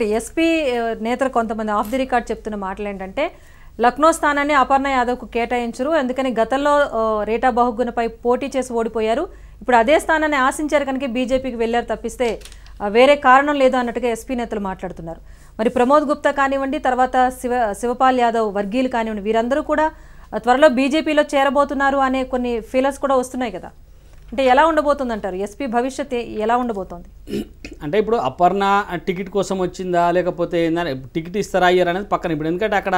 ఇప్పుడు ఎస్పీ నేతలు కొంతమంది ఆఫ్ ది రికార్డ్ చెప్తున్న మాటలు ఏంటంటే లక్నో స్థానాన్ని అపర్ణ యాదవ్కు కేటాయించరు అందుకని గతంలో రేటా బహుగుణపై పోటీ చేసి ఓడిపోయారు ఇప్పుడు అదే స్థానాన్ని ఆశించారు కనుక బీజేపీకి వెళ్ళారు తప్పిస్తే వేరే కారణం లేదు అన్నట్టుగా ఎస్పీ నేతలు మాట్లాడుతున్నారు మరి ప్రమోద్ గుప్తా కానివ్వండి తర్వాత శివ శివపాల్ యాదవ్ వర్గీయులు కానివ్వండి వీరందరూ కూడా త్వరలో బీజేపీలో చేరబోతున్నారు అనే కొన్ని ఫీలర్స్ కూడా వస్తున్నాయి కదా అంటే ఎలా అంటారు ఎస్పీ భవిష్యత్ ఎలా ఉండబోతోంది అంటే ఇప్పుడు అపర్ణ టికెట్ కోసం వచ్చిందా లేకపోతే టికెట్ ఇస్తారా అయ్యారు అనేది పక్కన ఇప్పుడు ఎందుకంటే అక్కడ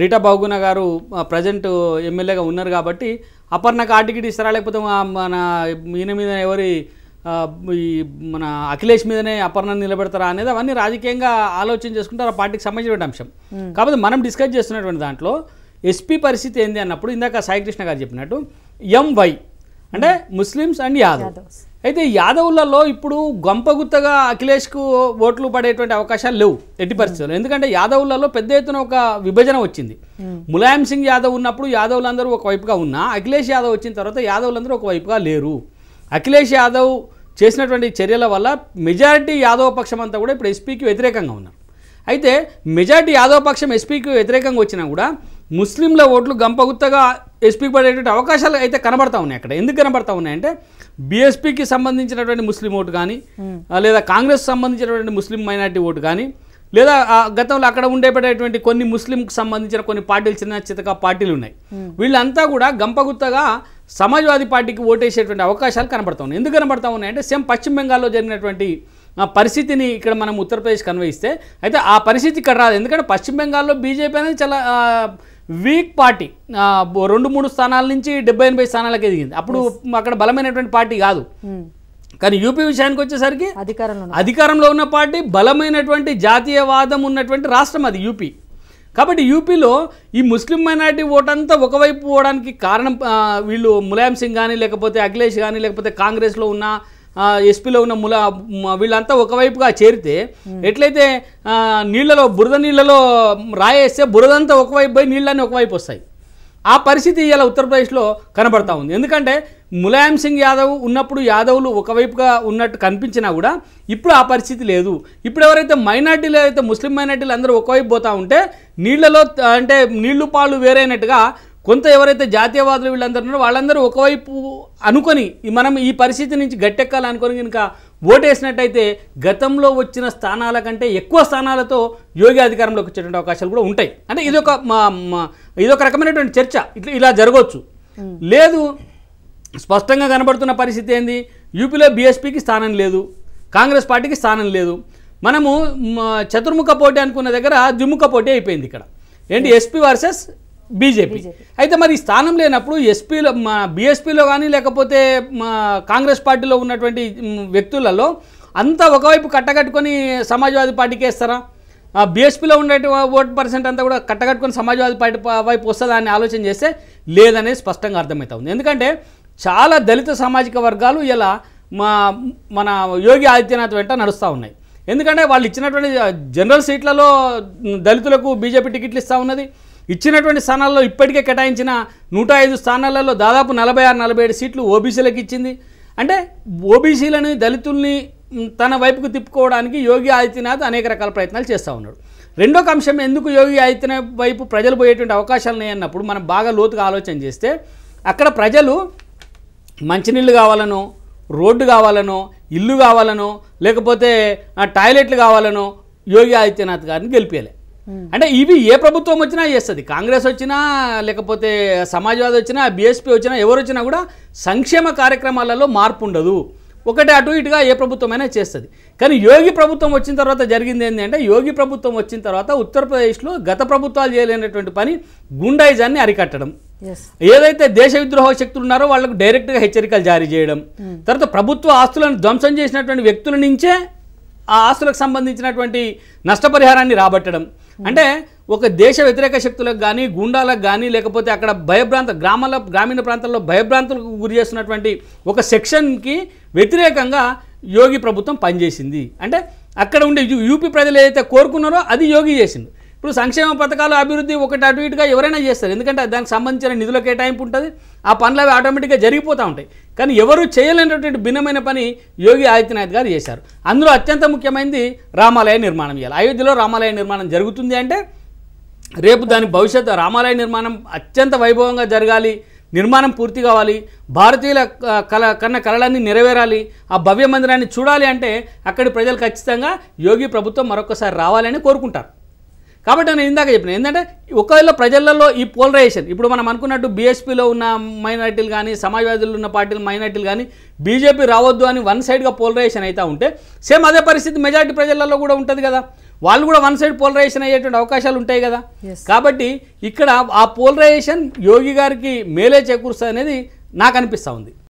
రీటా బాగున గారు ప్రజెంట్ ఎమ్మెల్యేగా ఉన్నారు కాబట్టి అపర్ణకు ఆ టికెట్ ఇస్తారా లేకపోతే మన ఈయన మీద ఎవరి ఈ మన అఖిలేష్ మీదనే అపర్ణ నిలబెడతారా అనేది అవన్నీ రాజకీయంగా ఆలోచన చేసుకుంటారు ఆ పార్టీకి సంబంధించిన అంశం కాబట్టి మనం డిస్కస్ చేస్తున్నటువంటి దాంట్లో ఎస్పీ పరిస్థితి ఏంది అన్నప్పుడు ఇందాక సాయికృష్ణ గారు చెప్పినట్టు ఎంవై అంటే ముస్లిమ్స్ అండ్ యాదవ్ అయితే యాదవులలో ఇప్పుడు గొంపగుత్తగా అఖిలేష్కు ఓట్లు పడేటువంటి అవకాశాలు లేవు ఎట్టి పరిస్థితుల్లో ఎందుకంటే యాదవులలో పెద్ద ఎత్తున ఒక విభజన వచ్చింది ములాయం సింగ్ యాదవ్ ఉన్నప్పుడు యాదవులందరూ ఒకవైపుగా ఉన్నా అఖిలేష్ యాదవ్ వచ్చిన తర్వాత యాదవులందరూ ఒకవైపుగా లేరు అఖిలేష్ యాదవ్ చేసినటువంటి చర్యల వల్ల మెజారిటీ యాదవ పక్షం అంతా కూడా ఇప్పుడు ఎస్పీకి వ్యతిరేకంగా ఉన్నారు అయితే మెజార్టీ యాదవ పక్షం ఎస్పీకి వ్యతిరేకంగా వచ్చినా కూడా ముస్లింల ఓట్లు గంపగుత్తగా ఎస్పీకి పడేటువంటి అవకాశాలు అయితే కనబడతా ఉన్నాయి అక్కడ ఎందుకు కనబడతా ఉన్నాయంటే బీఎస్పీకి సంబంధించినటువంటి ముస్లిం ఓటు కానీ లేదా కాంగ్రెస్ సంబంధించినటువంటి ముస్లిం మైనార్టీ ఓటు కానీ లేదా గతంలో అక్కడ ఉండేపడేటువంటి కొన్ని ముస్లింకి సంబంధించిన కొన్ని పార్టీలు చిన్న చితక పార్టీలు ఉన్నాయి వీళ్ళంతా కూడా గంపగుత్తగా సమాజ్వాదీ పార్టీకి ఓటేసేటువంటి అవకాశాలు కనబడతా ఉన్నాయి ఎందుకు కనబడతా ఉన్నాయంటే సేమ్ పశ్చిమ బెంగాల్లో జరిగినటువంటి పరిస్థితిని ఇక్కడ మనం ఉత్తరప్రదేశ్ కన్వయిస్తే అయితే ఆ పరిస్థితి ఇక్కడ రాదు ఎందుకంటే పశ్చిమ బెంగాల్లో బీజేపీ అనేది చాలా వీక్ పార్టీ రెండు మూడు స్థానాల నుంచి డెబ్బై ఎనభై స్థానాలకు ఎదిగింది అప్పుడు అక్కడ బలమైనటువంటి పార్టీ కాదు hmm. కానీ యూపీ విషయానికి వచ్చేసరికి అధికారంలో అధికారంలో ఉన్న పార్టీ బలమైనటువంటి జాతీయవాదం ఉన్నటువంటి రాష్ట్రం అది యూపీ కాబట్టి యూపీలో ఈ ముస్లిం మైనార్టీ ఓటంతా ఒకవైపు పోవడానికి కారణం వీళ్ళు ములాయం సింగ్ కానీ లేకపోతే అఖిలేష్ కానీ లేకపోతే కాంగ్రెస్లో ఉన్న ఎస్పీలో ఉన్న ముల వీళ్ళంతా ఒకవైపుగా చేరితే ఎట్లయితే నీళ్ళలో బురద నీళ్ళలో రాయేస్తే బురదంతా ఒకవైపు పోయి నీళ్ళని ఒకవైపు వస్తాయి ఆ పరిస్థితి ఇలా ఉత్తరప్రదేశ్లో కనబడతా ఉంది ఎందుకంటే ములాయం సింగ్ యాదవ్ ఉన్నప్పుడు యాదవ్లు ఒకవైపుగా ఉన్నట్టు కనిపించినా కూడా ఇప్పుడు ఆ పరిస్థితి లేదు ఇప్పుడు ఎవరైతే మైనార్టీలు అయితే ముస్లిం మైనార్టీలు అందరూ ఒకవైపు పోతూ ఉంటే నీళ్లలో అంటే నీళ్లు పాళ్ళు వేరైనట్టుగా కొంత ఎవరైతే జాతీయవాదులు వీళ్ళందరూ ఉన్నారో వాళ్ళందరూ ఒకవైపు అనుకొని మనం ఈ పరిస్థితి నుంచి గట్టెక్కాలనుకొని కనుక ఓటేసినట్టయితే గతంలో వచ్చిన స్థానాల కంటే ఎక్కువ స్థానాలతో యోగి అధికారంలోకి వచ్చేటువంటి అవకాశాలు కూడా ఉంటాయి అంటే ఇదొక మా ఇదొక రకమైనటువంటి చర్చ ఇట్లా ఇలా జరగవచ్చు లేదు స్పష్టంగా కనబడుతున్న పరిస్థితి ఏంది యూపీలో బీఎస్పీకి స్థానం లేదు కాంగ్రెస్ పార్టీకి స్థానం లేదు మనము చతుర్ముఖ పోటీ అనుకున్న దగ్గర ద్విముఖ పోటీ అయిపోయింది ఇక్కడ ఏంటి ఎస్పీ వర్సెస్ బీజేపీ అయితే మరి స్థానం లేనప్పుడు ఎస్పీలో మా బీఎస్పీలో కానీ లేకపోతే మా కాంగ్రెస్ పార్టీలో ఉన్నటువంటి వ్యక్తులలో అంతా ఒకవైపు కట్టగట్టుకొని సమాజ్వాదీ పార్టీకి వేస్తారా బీఎస్పీలో ఉండే ఓట్ పర్సెంట్ అంతా కూడా కట్టగట్టుకొని సమాజ్వాదీ పార్టీ వైపు వస్తుందా అని ఆలోచన చేస్తే లేదనేది స్పష్టంగా అర్థమవుతా ఉంది ఎందుకంటే చాలా దళిత సామాజిక వర్గాలు ఇలా మా మన యోగి ఆదిత్యనాథ్ వెంట నడుస్తూ ఉన్నాయి ఎందుకంటే వాళ్ళు ఇచ్చినటువంటి జనరల్ సీట్లలో దళితులకు బీజేపీ టికెట్లు ఇస్తూ ఉన్నది ఇచ్చినటువంటి స్థానాల్లో ఇప్పటికే కేటాయించిన నూట ఐదు స్థానాలలో దాదాపు నలభై ఆరు నలభై ఏడు సీట్లు ఓబీసీలకు ఇచ్చింది అంటే ఓబీసీలని దళితుల్ని తన వైపుకు తిప్పుకోవడానికి యోగి ఆదిత్యనాథ్ అనేక రకాల ప్రయత్నాలు చేస్తూ ఉన్నాడు రెండో అంశం ఎందుకు యోగి ఆదిత్యనాథ్ వైపు ప్రజలు పోయేటువంటి అవకాశాలు ఉన్నాయన్నప్పుడు మనం బాగా లోతుగా ఆలోచన చేస్తే అక్కడ ప్రజలు మంచినీళ్ళు కావాలనో రోడ్డు కావాలనో ఇల్లు కావాలనో లేకపోతే టాయిలెట్లు కావాలనో యోగి ఆదిత్యనాథ్ గారిని గెలిపేయాలి Hmm. అంటే ఇవి ఏ ప్రభుత్వం వచ్చినా చేస్తుంది కాంగ్రెస్ వచ్చినా లేకపోతే సమాజ్వాదీ వచ్చినా బీఎస్పీ వచ్చినా ఎవరు వచ్చినా కూడా సంక్షేమ కార్యక్రమాలలో మార్పు ఉండదు ఒకటే అటు ఇటుగా ఏ ప్రభుత్వమైనా చేస్తుంది కానీ యోగి ప్రభుత్వం వచ్చిన తర్వాత జరిగింది ఏంటంటే యోగి ప్రభుత్వం వచ్చిన తర్వాత ఉత్తరప్రదేశ్లో గత ప్రభుత్వాలు చేయలేనటువంటి పని గుండాయిజాన్ని అరికట్టడం ఏదైతే దేశ విద్రోహ శక్తులు ఉన్నారో వాళ్లకు డైరెక్ట్గా హెచ్చరికలు జారీ చేయడం hmm. తర్వాత ప్రభుత్వ ఆస్తులను ధ్వంసం చేసినటువంటి వ్యక్తుల నుంచే ఆ ఆస్తులకు సంబంధించినటువంటి నష్టపరిహారాన్ని రాబట్టడం అంటే ఒక దేశ వ్యతిరేక శక్తులకు కానీ గుండాలకు కానీ లేకపోతే అక్కడ భయభ్రాంత గ్రామాల గ్రామీణ ప్రాంతాల్లో భయభ్రాంతులకు గురి చేస్తున్నటువంటి ఒక సెక్షన్కి వ్యతిరేకంగా యోగి ప్రభుత్వం పనిచేసింది అంటే అక్కడ ఉండే యూపీ ప్రజలు ఏదైతే కోరుకున్నారో అది యోగి చేసింది ఇప్పుడు సంక్షేమ పథకాలు అభివృద్ధి ఒకటి అటు ఇటుగా ఎవరైనా చేస్తారు ఎందుకంటే దానికి సంబంధించిన నిధుల కేటాయింపు ఉంటుంది ఆ పనులు అవి ఆటోమేటిక్గా జరిగిపోతూ ఉంటాయి కానీ ఎవరు చేయలేనటువంటి భిన్నమైన పని యోగి ఆదిత్యనాథ్ గారు చేశారు అందులో అత్యంత ముఖ్యమైనది రామాలయ నిర్మాణం చేయాలి అయోధ్యలో రామాలయ నిర్మాణం జరుగుతుంది అంటే రేపు దాని భవిష్యత్తు రామాలయ నిర్మాణం అత్యంత వైభవంగా జరగాలి నిర్మాణం పూర్తి కావాలి భారతీయుల కల కన్న కళలన్నీ నెరవేరాలి ఆ భవ్య మందిరాన్ని చూడాలి అంటే అక్కడి ప్రజలు ఖచ్చితంగా యోగి ప్రభుత్వం మరొకసారి రావాలని కోరుకుంటారు కాబట్టి నేను ఇందాక చెప్పిన ఏంటంటే ఒకవేళ ప్రజలలో ఈ పోలరైజేషన్ ఇప్పుడు మనం అనుకున్నట్టు బీఎస్పీలో ఉన్న మైనార్టీలు కానీ సమాజ్వాదులు ఉన్న పార్టీలు మైనార్టీలు కానీ బీజేపీ రావద్దు అని వన్ సైడ్గా పోలరైజేషన్ అయితే ఉంటే సేమ్ అదే పరిస్థితి మెజార్టీ ప్రజలలో కూడా ఉంటుంది కదా వాళ్ళు కూడా వన్ సైడ్ పోలరైజేషన్ అయ్యేటువంటి అవకాశాలు ఉంటాయి కదా కాబట్టి ఇక్కడ ఆ పోలరైజేషన్ యోగి గారికి మేలే చేకూరుస్తుంది అనేది నాకు అనిపిస్తూ ఉంది